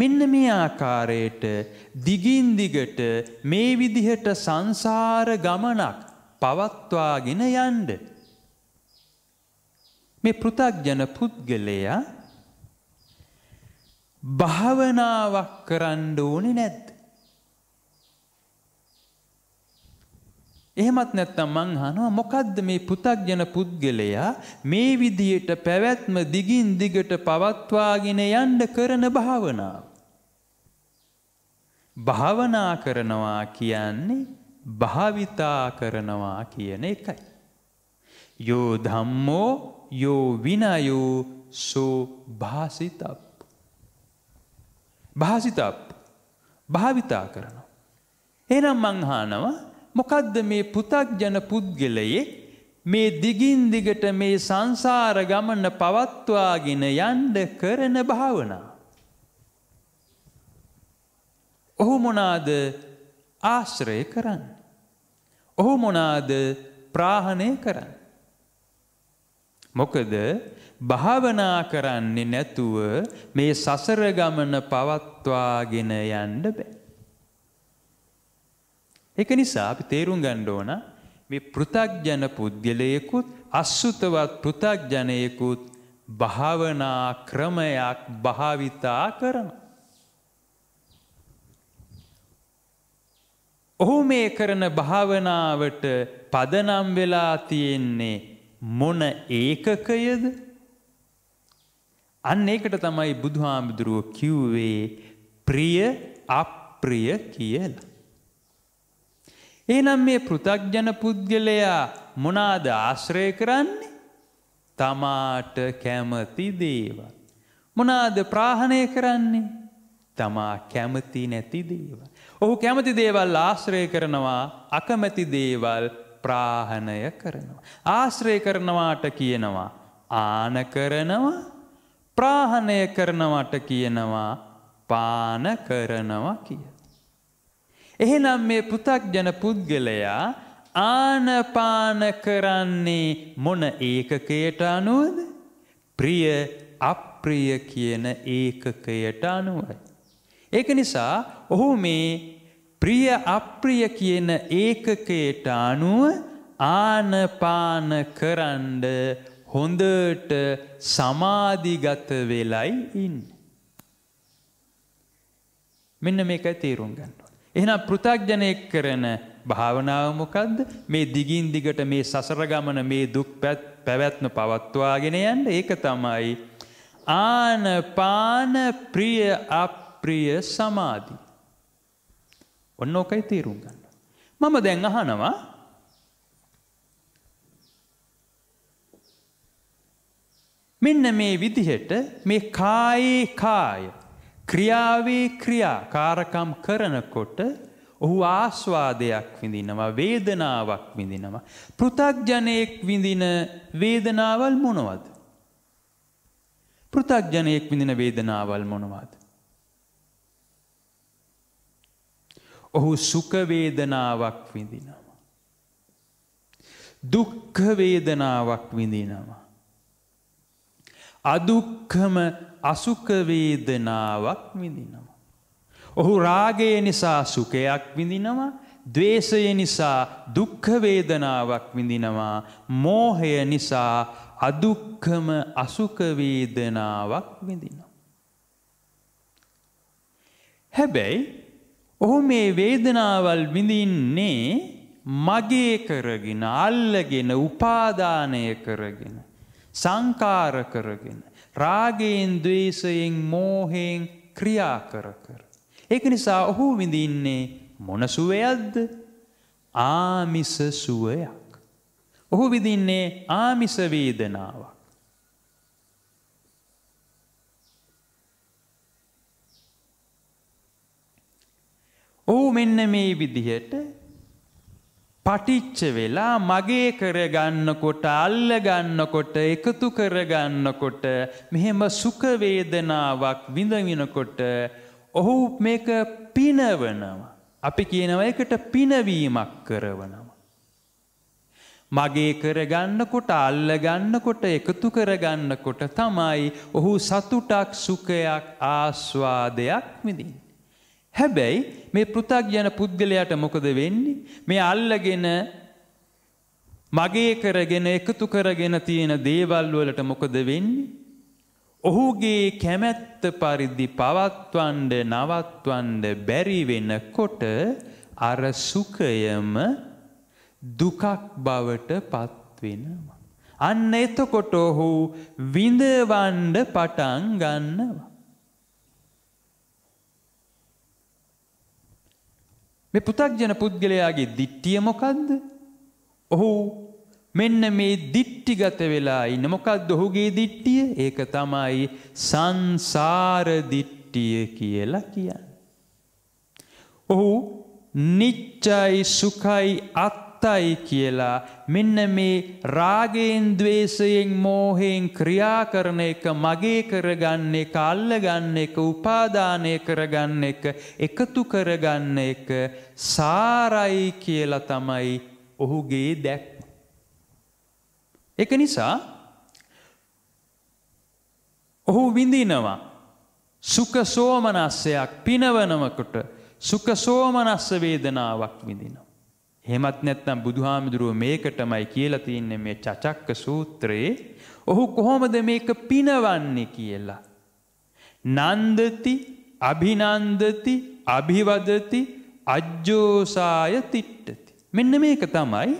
මෙන්න මේ ආකාරයට දිගින් දිගට මේ විදිහට සංසාර ගමනක් පවත්වාගෙන යන්න. මේ පෘථග්ජන පුද්ගලයා භාවනාවක් කරන්න ඕනේ නැද්ද? එහෙමත් නැත්නම් මං අහනවා මොකද්ද මේ පු탁ජන පුද්ගලයා මේ විදියට පැවැත්ම දිගින් දිගට පවත්වාගෙන යන්න කරන භාවනාව. භාවනා කරනවා කියන්නේ භාවිතා කරනවා කියන එකයි. යෝ ධම්මෝ යෝ විනයෝ සෝ භාසිතප්. භාසිතප් භාවිතා කරනවා. එහෙනම් මං අහනවා මොකද්ද මේ පු탁ජන පුද්ගලයේ මේ දිගින් දිගට මේ සංසාර ගමන පවත්වාගෙන යන්න කරන භාවනා. ඔහු මොනාද ආශ්‍රය කරන්න. ඔහු මොනාද ප්‍රාහණය කරන්න. මොකද භාවනා කරන්නේ නැතුව මේ සසර ගමන පවත්වාගෙන යන්න බෑ. ඒක නිසා අපි තේරුම් ගන්න ඕන මේ පෘථග්ජන පුද්ගලයෙකුත් අසුතවත් පෘථග්ජනයෙකුත් භාවනා ක්‍රමයක් භාවිතා කරන. ඔහු මේ කරන භාවනාවට පදනම් වෙලා තියෙන්නේ මොන ඒකකයද? අන්න ඒකට තමයි බුදුහාමුදුරුව කිව්වේ ප්‍රිය අප්‍රිය කියලා. එහෙනම් මේ පෘථග්ජන පුද්ගලයා මොනාද ආශ්‍රය කරන්නේ? තමාට කැමති දේවල්. මොනාද ප්‍රාහණය කරන්නේ? තමා කැමති නැති දේවල්. ඔහු කැමති දේවල් ආශ්‍රය කරනවා, අකමැති දේවල් ප්‍රාහණය කරනවා. ආශ්‍රය කරනවාට කියනවා ආන කරනවා, ප්‍රාහණය කරනවට කියනවා පාන කරනවා කියලා. එහෙනම් මේ පෘථග්ජන පුද්ගලයා ආනපාන කරන්නේ මොන ඒකකයට අනුවද? ප්‍රිය අප්‍රිය කියන ඒකකයට අනුවයි. ඒක නිසා ඔහු මේ ප්‍රිය අප්‍රිය කියන ඒකකයට අනුව ආනපාන කරන්න හොඳට සමාධිගත වෙලයි ඉන්න. මෙන්න මේකයි තේරුම් ගන්න. එහෙනම් පෘථග්ජනෙක් කරන භාවනාව මොකද්ද? මේ දිගින් දිගට මේ සසර ගමන මේ දුක් පැවැත්ම පවත්වාගෙන යන්න ඒක තමයි ආන පාන ප්‍රිය අප්‍රිය සමාධි. ඔන්න ඔකයි තේරුම් ගන්න. මම දැන් අහනවා මෙන්න මේ විදිහට මේ කායේ කාය ක්‍රියාවේ ක්‍රියා කාරකම් කරනකොට ඔහු ආස්වාදයක් විඳිනවා වේදනාවක් විඳිනවා පෘථග්ජනයෙක් විඳින වේදනාවල් මොනවද පෘථග්ජනයෙක් විඳින වේදනාවල් මොනවද ඔහු සුඛ වේදනාවක් විඳිනවා දුක්ඛ වේදනාවක් විඳිනවා අදුක්කම අසුක වේදනාවක් විඳිනවා. ඔහු රාගය නිසා සුඛයක් විඳිනවා, ද්වේෂය නිසා දුක්ඛ වේදනාවක් විඳිනවා, මෝහය නිසා අදුක්කම අසුක වේදනාවක් විඳිනවා. හැබැයි ඔහු මේ වේදනාවල් විඳින්නේ මගේ කරගෙන අල්ලගෙන උපාදානය කරගෙන සංකාර කරගෙන. රාගයෙන් දවේශයෙන් මෝහයෙන් ක්‍රියා කර කර. ඒක නිසා ඔහු විඳින්නේ මොනසුවයක්ද ආමිස සුවයක්. ඔහු විඳින්නේ ආමිස වේදනාවක්. ඔහු මෙන්න මේ විදිහට පටිච්ච වෙලා මගේ කරගන්නකොට අල්ලගන්නකොට එකතු කරගන්නකොට මෙහෙම සුඛ වේදනාවක් විඳිනකොට ඔහු මේක පිනවනවා. අපි කියනවා ඒකට පිනවීමක් කරනවා. මගේ කරගන්නකොට අල්ලගන්නකොට එකතු කරගන්නකොට තමයි ඔහු සතුටක් සුඛයක් ආස්වාදයක් විඳින්නේ. හැබැයි මේ පෘථග්ජන පුද්ගලයාට මොකද වෙන්නේ? මේ අල්ලගෙන මගේ කරගෙන එකතු කරගෙන තියෙන දේවල් වලට මොකද වෙන්නේ? ඔහුගේ කැමැත්ත පරිදි පවත්වන්න නවත්වන්න බැරි වෙනකොට අර සුඛයම දුකක් බවට පත් වෙනවා. අන්න එතකොට ඔහු විඳවන්න පටන් ගන්නවා. මේ පු탁ජන පුද්ගලයාගේ දිට්ඨිය මොකද්ද? ඔහු මෙන්න මේ දිට්ඨිගත වෙලා ඉන්න මොකද්ද ඔහුගේ දිට්ඨිය? ඒක තමයි සංසාර දිට්ඨිය කියලා කියන්නේ. ඔහු නිච්චයි සුඛයි අත් සතයි කියලා මෙන්න මේ රාගයෙන් ద్వේෂයෙන් මෝහයෙන් ක්‍රියා කරන එක මගේ කරගන්න එක අල්ලගන්න එක උපාදානය කරගන්න එක එකතු කරගන්න එක සාරයි කියලා තමයි ඔහුගේ දැක් ඒක නිසා ඔහු විඳිනවා සුඛ සෝමනස්සයක් පිනවනමකට සුඛ සෝමනස්ස වේදනාවක් විඳිනවා එහෙමත් නැත්නම් බුදුහාමුදුරුව මේකටමයි කියලා තියන්නේ මේ චචක්ක සූත්‍රයේ ඔහු කොහොමද මේක පිනවන්නේ කියලා. නන්දති අභිනන්දති අභිවදති අජ්ජෝසාය තිට්ටති. මෙන්න මේක තමයි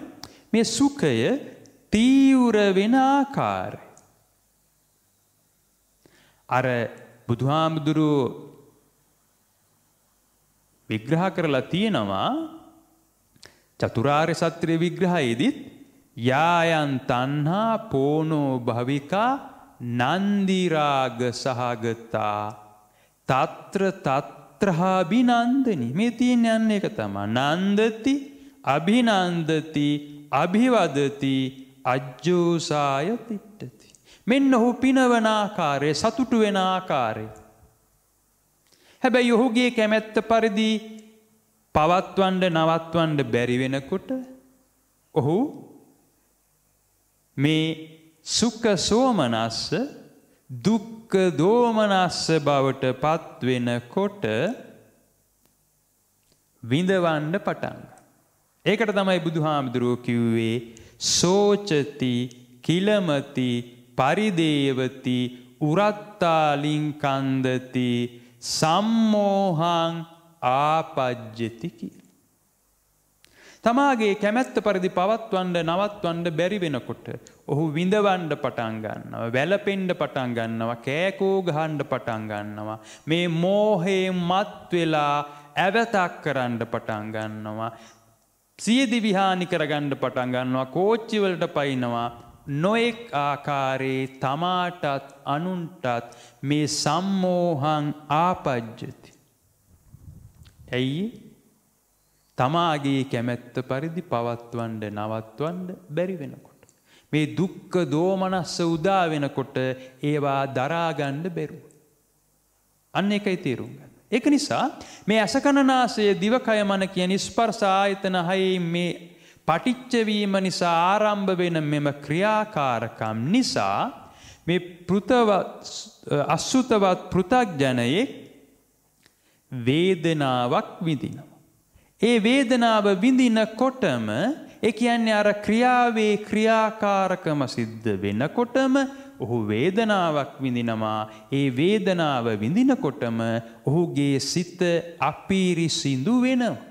මේ සුඛය තීව්‍ර වෙන ආකාරය. අර බුදුහාමුදුරුව විග්‍රහ කරලා තියෙනවා චතුරාර්ය සත්‍ය විග්‍රහයේදීත් යායන් තණ්හා පෝනෝ භවිකා නන්දි රාග සහගතා తත්‍ර తත්‍රහා බිනන්දනි මේ තියෙන යන්නේ එක තමයි නන්දති අභිනන්දති අභිවදති අජ්ජෝසාය තිට්ඨති මෙන්න ඔහු පිනවන ආකාරය සතුටු වෙන ආකාරය හැබැයි ඔහුගේ කැමැත්ත පරිදි පවත්වන්ඩ නවත්වන්ඩ බැරි වෙනකොට ඔහු මේ සුඛ සෝමනස්ස දුක්ඛ දෝමනස්ස බවට පත්වෙනකොට විඳවන්න පටන් ඒකට තමයි බුදුහාමුදුරුවෝ කිව්වේ සෝචති කිලමති පරිදේවති උරත්තාලින් කන්දති සම්මෝහං ආපජ්ජති කියලා. තමාගේ කැමැත්ත පරිදි පවත්වන්න නවත්වන්න බැරි වෙනකොට ඔහු විඳවන්න පටන් ගන්නවා වැළපෙන්න පටන් ගන්නවා කෑකෝ ගහන්න පටන් ගන්නවා මේ මෝහේ මත් වෙලා ඇවතක් කරන්න පටන් ගන්නවා සියදි විහානි කරගන්න පටන් ගන්නවා කෝච්චි වලට පයින්නවා නොඑක් ආකාරයේ තමාටත් අනුන්ටත් මේ සම්මෝහං ආපජ්ජති ඇයි තමාගේ කැමැත්ත පරිදි පවත්වන්න නවත්වන්න බැරි වෙනකොට. මේ දුක්ක දෝමනස්ස උදා වෙනකොට ඒවා දරාගණ්ඩ බැරුව. අන්න එකයි තේරුම් ගන්න. ඒක නිසා මේ ඇසකණනාසය දිවකය මන කියන ස්පර්සායතන හයි මේ පටිච්චවීම නිසා ආරම්භ වෙන මෙම ක්‍රියාකාරකම් නිසා මේ පෘතවත් අස්සුතවත් පෘතග්ජනයෙක් වේදනාවක් විඳිනවා. ඒ වේදනාව විඳිනකොටම ඒ කියන්නේ අර ක්‍රියාවේ ක්‍රියාකාරකම සිද්ධ වෙනකොටම ඔහු වේදනාවක් විඳිනවා. ඒ වේදනාව විඳිනකොටම ඔහුගේ සිත අපිරිසිදු වෙනවා.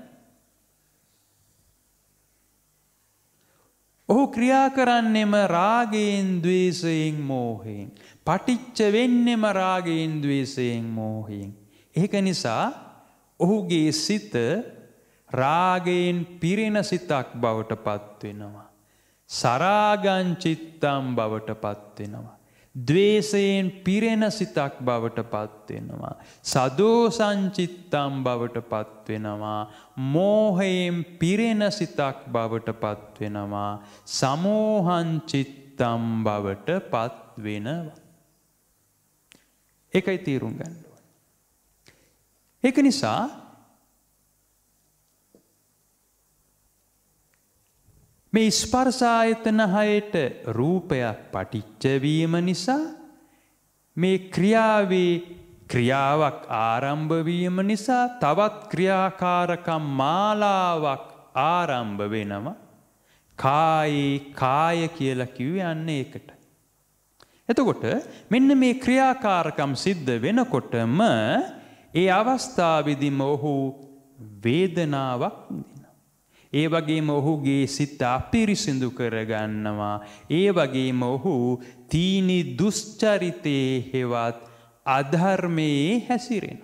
ඔහු ක්‍රියා කරන්නෙම රාගයෙන් ද්වේෂයෙන් මෝහයෙන් පටිච්ච වෙන්නෙම රාගයෙන් ද්වේෂයෙන් මෝහයෙන් ඒක නිසා ඔහුගේ සිත රාගයෙන් පිරෙන සිතක් බවට පත්වෙනවා. සරාගංචිත්තම් බවට පත්වෙනවා. දවේශයෙන් පිරෙන සිතක් බවට පත්වෙනවා. සදෝසංචිත්තම් බවට පත්වෙනවා. මෝහයෙන් පිරෙන සිතක් බවට පත්වෙනවා. සමෝහංචිත්තම් බවට පත්වෙනවා. එකයි තීරුම් ගන්නවා. ඒක නිසා මේ ස්පර්ශ ආයතන හයට රූපයක් පටිච්ච වීම නිසා මේ ක්‍රියාවේ ක්‍රියාවක් ආරම්භ වීම නිසා තවත් ක්‍රියාකාරකම් මාලාවක් ආරම්භ වෙනවා කායේ කාය කියලා කිව්වේ අන්න ඒකට එතකොට මෙන්න මේ ක්‍රියාකාරකම් සිද්ධ වෙනකොටම ඒ අවස්ථාවේදීම ඔහු වේදනාවක් විඳිනවා. ඒ වගේම ඔහුගේ සිත අපිරිසිදු කරගන්නවා. ඒ වගේම ඔහු තීනි දුස්චරිතයේ හෙවත් අධර්මයේ හැසිරෙන.